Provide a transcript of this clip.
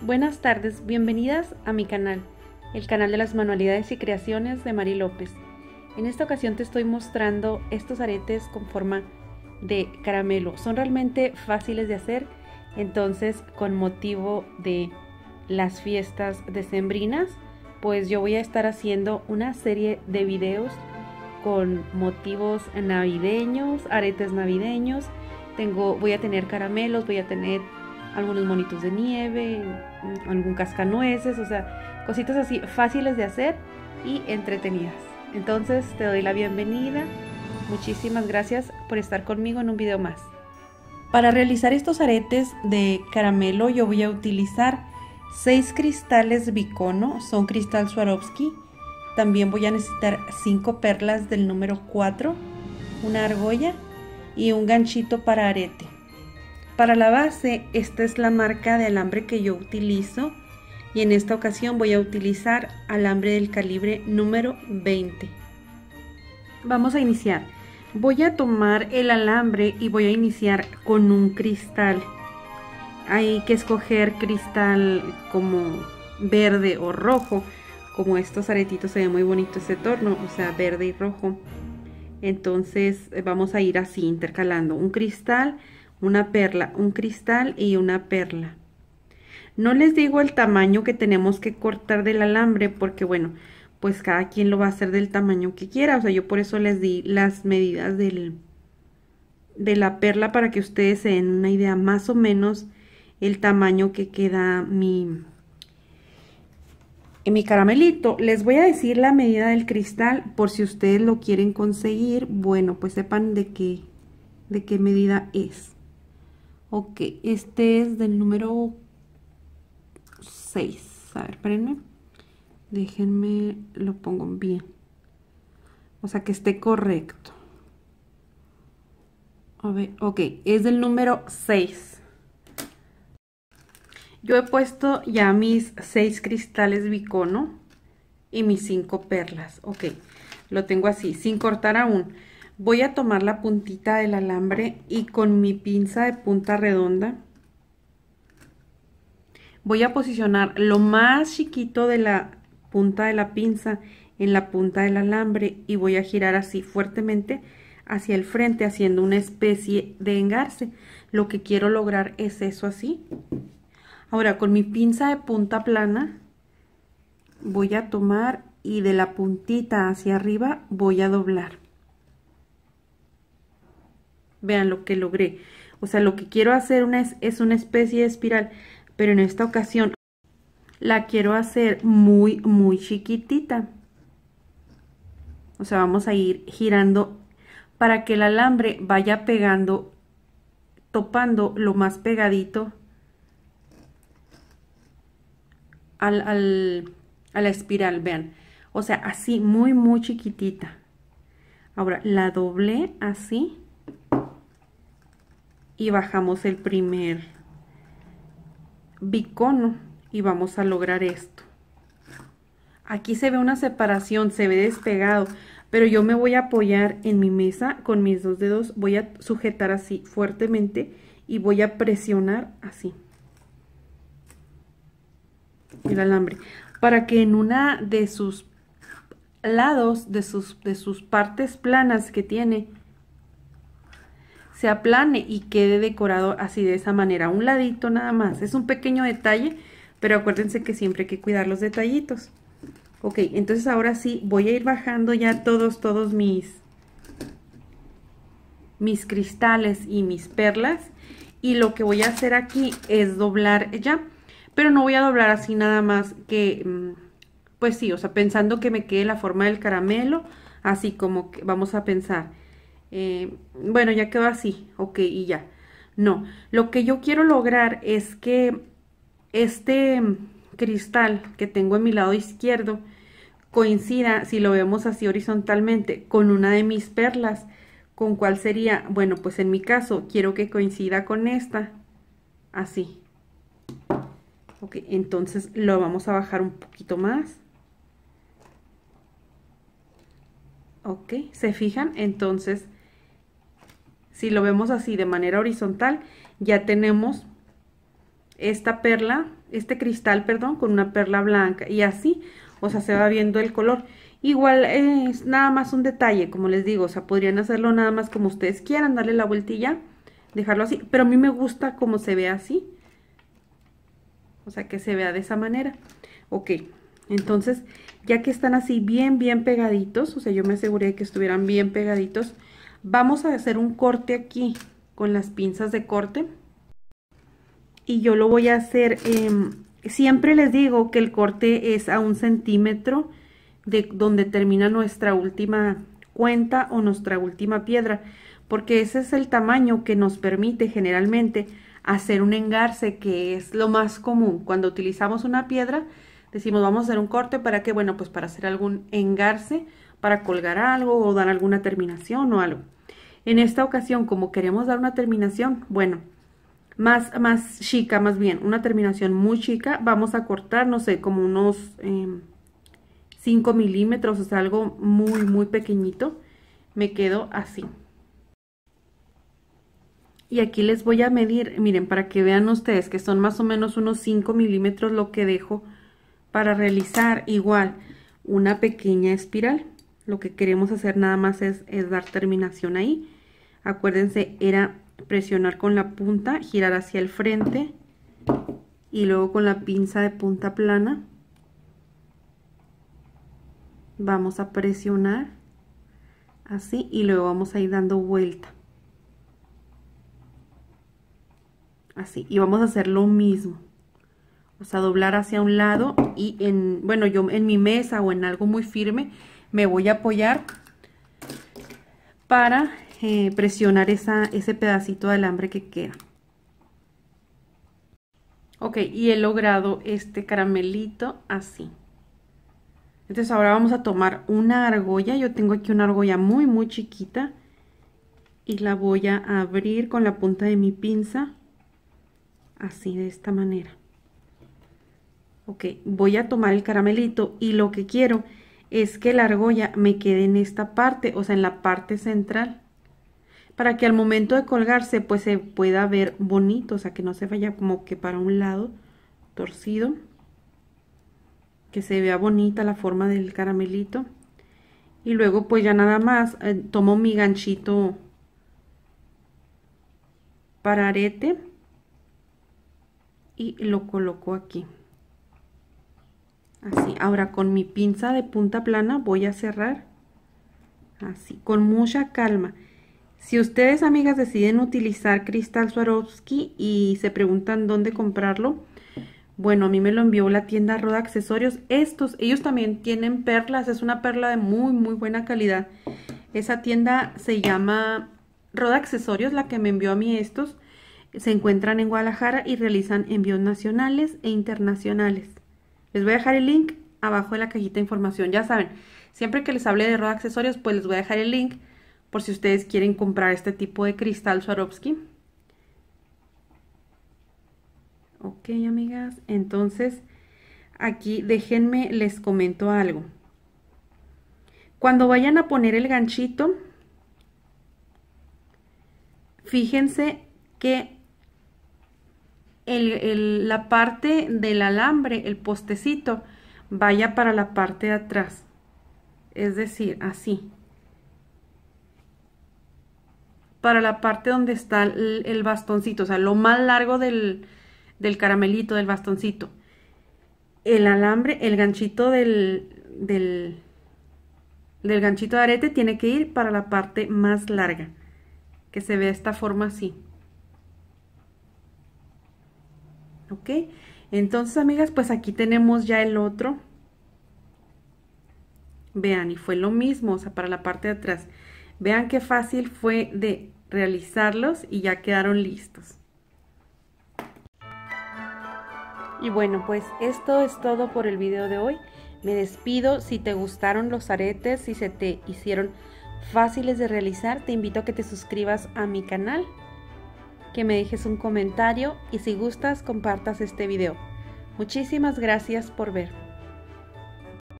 Buenas tardes, bienvenidas a mi canal, el canal de las manualidades y creaciones de Mari López. En esta ocasión te estoy mostrando estos aretes con forma de caramelo. Son realmente fáciles de hacer, entonces con motivo de las fiestas decembrinas, pues yo voy a estar haciendo una serie de videos con motivos navideños, aretes navideños. Tengo, voy a tener caramelos, voy a tener algunos monitos de nieve, algún cascanueces, o sea, cositas así fáciles de hacer y entretenidas. Entonces te doy la bienvenida, muchísimas gracias por estar conmigo en un video más. Para realizar estos aretes de caramelo yo voy a utilizar 6 cristales bicono, son cristal Swarovski. También voy a necesitar 5 perlas del número 4, una argolla y un ganchito para arete. Para la base, esta es la marca de alambre que yo utilizo y en esta ocasión voy a utilizar alambre del calibre número 20. Vamos a iniciar. Voy a tomar el alambre y voy a iniciar con un cristal. Hay que escoger cristal como verde o rojo, como estos aretitos se ve muy bonito ese torno, o sea, verde y rojo. Entonces vamos a ir así intercalando un cristal una perla, un cristal y una perla. No les digo el tamaño que tenemos que cortar del alambre porque bueno, pues cada quien lo va a hacer del tamaño que quiera. O sea, yo por eso les di las medidas de la perla para que ustedes se den una idea más o menos el tamaño que queda mi, en mi caramelito. Les voy a decir la medida del cristal por si ustedes lo quieren conseguir. Bueno, pues sepan de qué, de qué medida es. Ok, este es del número 6. A ver, espérenme. Déjenme, lo pongo bien. O sea, que esté correcto. A ver, ok, es del número 6. Yo he puesto ya mis 6 cristales bicono y mis 5 perlas. Ok, lo tengo así, sin cortar aún voy a tomar la puntita del alambre y con mi pinza de punta redonda voy a posicionar lo más chiquito de la punta de la pinza en la punta del alambre y voy a girar así fuertemente hacia el frente haciendo una especie de engarce lo que quiero lograr es eso así ahora con mi pinza de punta plana voy a tomar y de la puntita hacia arriba voy a doblar Vean lo que logré. O sea, lo que quiero hacer una es, una especie de espiral, pero en esta ocasión la quiero hacer muy, muy chiquitita. O sea, vamos a ir girando para que el alambre vaya pegando, topando lo más pegadito al, al, a la espiral, vean. O sea, así, muy, muy chiquitita. Ahora, la doblé así y bajamos el primer bicono y vamos a lograr esto aquí se ve una separación se ve despegado pero yo me voy a apoyar en mi mesa con mis dos dedos voy a sujetar así fuertemente y voy a presionar así el alambre para que en una de sus lados de sus, de sus partes planas que tiene se aplane y quede decorado así de esa manera, un ladito nada más. Es un pequeño detalle, pero acuérdense que siempre hay que cuidar los detallitos. Ok, entonces ahora sí voy a ir bajando ya todos, todos mis, mis cristales y mis perlas. Y lo que voy a hacer aquí es doblar ya, pero no voy a doblar así nada más que, mm, pues sí, o sea, pensando que me quede la forma del caramelo, así como que vamos a pensar eh, bueno, ya quedó así, ok, y ya. No, lo que yo quiero lograr es que este cristal que tengo en mi lado izquierdo coincida, si lo vemos así horizontalmente, con una de mis perlas. ¿Con cuál sería? Bueno, pues en mi caso quiero que coincida con esta, así. Ok, entonces lo vamos a bajar un poquito más. Ok, ¿se fijan? Entonces si lo vemos así de manera horizontal, ya tenemos esta perla, este cristal, perdón, con una perla blanca y así, o sea, se va viendo el color. Igual es nada más un detalle, como les digo, o sea, podrían hacerlo nada más como ustedes quieran, darle la vueltilla, dejarlo así, pero a mí me gusta como se ve así, o sea, que se vea de esa manera. Ok, entonces, ya que están así bien, bien pegaditos, o sea, yo me aseguré que estuvieran bien pegaditos, Vamos a hacer un corte aquí con las pinzas de corte. Y yo lo voy a hacer, em, siempre les digo que el corte es a un centímetro de donde termina nuestra última cuenta o nuestra última piedra, porque ese es el tamaño que nos permite generalmente hacer un engarce, que es lo más común. Cuando utilizamos una piedra, decimos vamos a hacer un corte para que, bueno, pues para hacer algún engarce para colgar algo o dar alguna terminación o algo. En esta ocasión, como queremos dar una terminación, bueno, más, más chica, más bien, una terminación muy chica, vamos a cortar, no sé, como unos 5 em, milímetros, o sea, algo muy, muy pequeñito. Me quedo así. Y aquí les voy a medir, miren, para que vean ustedes que son más o menos unos 5 milímetros lo que dejo para realizar igual una pequeña espiral lo que queremos hacer nada más es, dar terminación ahí. Acuérdense, era presionar con la punta, girar hacia el frente y luego con la pinza de punta plana vamos a presionar así y luego vamos a ir dando vuelta así y vamos a hacer lo mismo o sea doblar hacia un lado y en bueno yo en mi mesa o en algo muy firme me voy a apoyar para eh, presionar ese pedacito de alambre que queda. Ok, y he logrado este caramelito así. Entonces ahora vamos a tomar una argolla. Yo tengo aquí una argolla muy, muy chiquita. Y la voy a abrir con la punta de mi pinza. Así, de esta manera. Ok, voy a tomar el caramelito y lo que quiero es que la argolla me quede en esta parte, o sea, en la parte central. Para que al momento de colgarse, pues se pueda ver bonito, o sea, que no se vaya como que para un lado torcido. Que se vea bonita la forma del caramelito. Y luego pues ya nada más eh, tomo mi ganchito para arete y lo coloco aquí así ahora con mi pinza de punta plana voy a cerrar así con mucha calma si ustedes amigas deciden utilizar cristal Swarovski y se preguntan dónde comprarlo bueno a mí me lo envió la tienda Roda Accesorios estos ellos también tienen perlas es una perla de muy muy buena calidad esa tienda se llama Roda Accesorios la que me envió a mí estos se encuentran en Guadalajara y realizan envíos nacionales e internacionales les voy a dejar el link abajo en la cajita de información. Ya saben, siempre que les hable de Roda Accesorios, pues les voy a dejar el link por si ustedes quieren comprar este tipo de cristal Swarovski. Ok, amigas. Entonces, aquí déjenme, les comento algo. Cuando vayan a poner el ganchito, fíjense que la parte del alambre, el postecito, vaya para la parte de atrás. Es decir, así. Para la parte donde está el, bastoncito, o sea, lo más largo del, del, caramelito, del bastoncito. El alambre, el ganchito del, del, del ganchito de arete tiene que ir para la parte más larga. Que se ve esta forma así. ¿ok? Entonces, amigas, pues aquí tenemos ya el otro. Vean, y fue lo mismo, o sea, para la parte de atrás. Vean qué fácil fue de realizarlos y ya quedaron listos. Y bueno, pues esto es todo por el video de hoy. Me despido. Si te gustaron los aretes, si se te hicieron fáciles de realizar, te invito a que te suscribas a mi canal que me dejes un comentario y si gustas compartas este video. Muchísimas gracias por ver.